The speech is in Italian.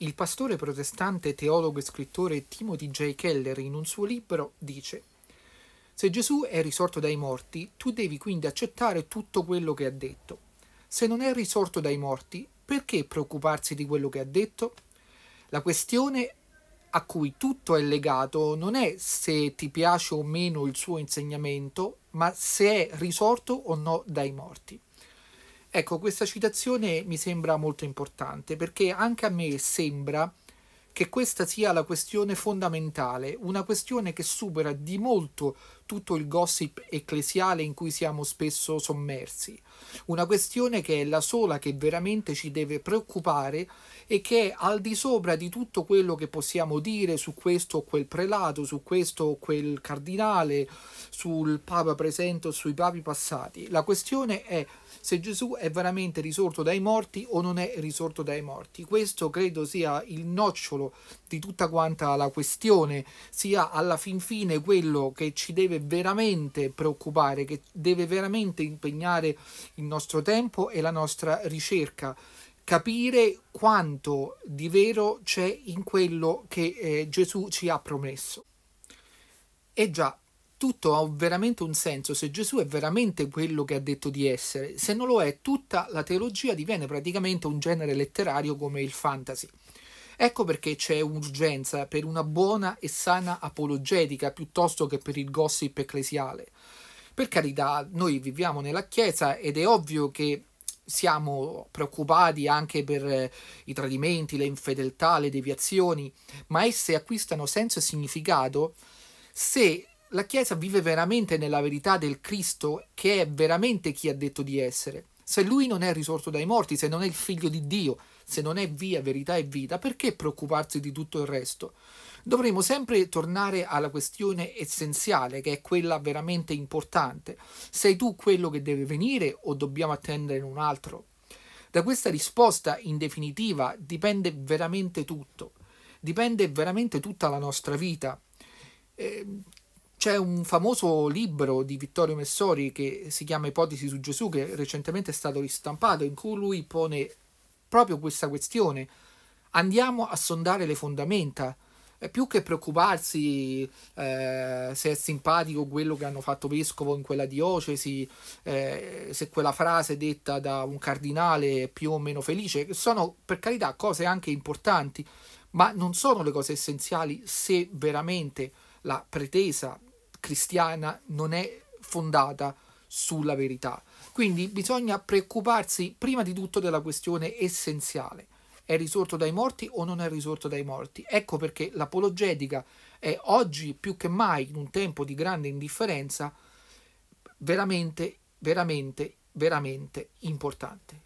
Il pastore protestante, teologo e scrittore Timothy J. Keller in un suo libro dice Se Gesù è risorto dai morti, tu devi quindi accettare tutto quello che ha detto. Se non è risorto dai morti, perché preoccuparsi di quello che ha detto? La questione a cui tutto è legato non è se ti piace o meno il suo insegnamento, ma se è risorto o no dai morti. Ecco, questa citazione mi sembra molto importante perché anche a me sembra che questa sia la questione fondamentale, una questione che supera di molto tutto il gossip ecclesiale in cui siamo spesso sommersi. Una questione che è la sola che veramente ci deve preoccupare e che è al di sopra di tutto quello che possiamo dire su questo o quel prelato, su questo o quel cardinale, sul Papa presente o sui papi passati. La questione è se Gesù è veramente risorto dai morti o non è risorto dai morti. Questo credo sia il nocciolo di tutta quanta la questione, sia alla fin fine quello che ci deve deve veramente preoccupare, che deve veramente impegnare il nostro tempo e la nostra ricerca capire quanto di vero c'è in quello che eh, Gesù ci ha promesso. E già, tutto ha veramente un senso se Gesù è veramente quello che ha detto di essere, se non lo è, tutta la teologia diviene praticamente un genere letterario come il fantasy. Ecco perché c'è urgenza per una buona e sana apologetica piuttosto che per il gossip ecclesiale. Per carità, noi viviamo nella Chiesa ed è ovvio che siamo preoccupati anche per eh, i tradimenti, le infedeltà, le deviazioni, ma esse acquistano senso e significato se la Chiesa vive veramente nella verità del Cristo che è veramente chi ha detto di essere. Se lui non è risorto dai morti, se non è il figlio di Dio, se non è via, verità e vita, perché preoccuparsi di tutto il resto? Dovremo sempre tornare alla questione essenziale, che è quella veramente importante. Sei tu quello che deve venire o dobbiamo attendere un altro? Da questa risposta, in definitiva, dipende veramente tutto. Dipende veramente tutta la nostra vita. Ehm, c'è un famoso libro di Vittorio Messori che si chiama Ipotesi su Gesù, che recentemente è stato ristampato, in cui lui pone proprio questa questione. Andiamo a sondare le fondamenta. Eh, più che preoccuparsi eh, se è simpatico quello che hanno fatto vescovo in quella diocesi, eh, se quella frase detta da un cardinale è più o meno felice, sono per carità cose anche importanti, ma non sono le cose essenziali se veramente la pretesa cristiana non è fondata sulla verità. Quindi bisogna preoccuparsi prima di tutto della questione essenziale. È risorto dai morti o non è risorto dai morti? Ecco perché l'apologetica è oggi più che mai, in un tempo di grande indifferenza, veramente, veramente, veramente importante.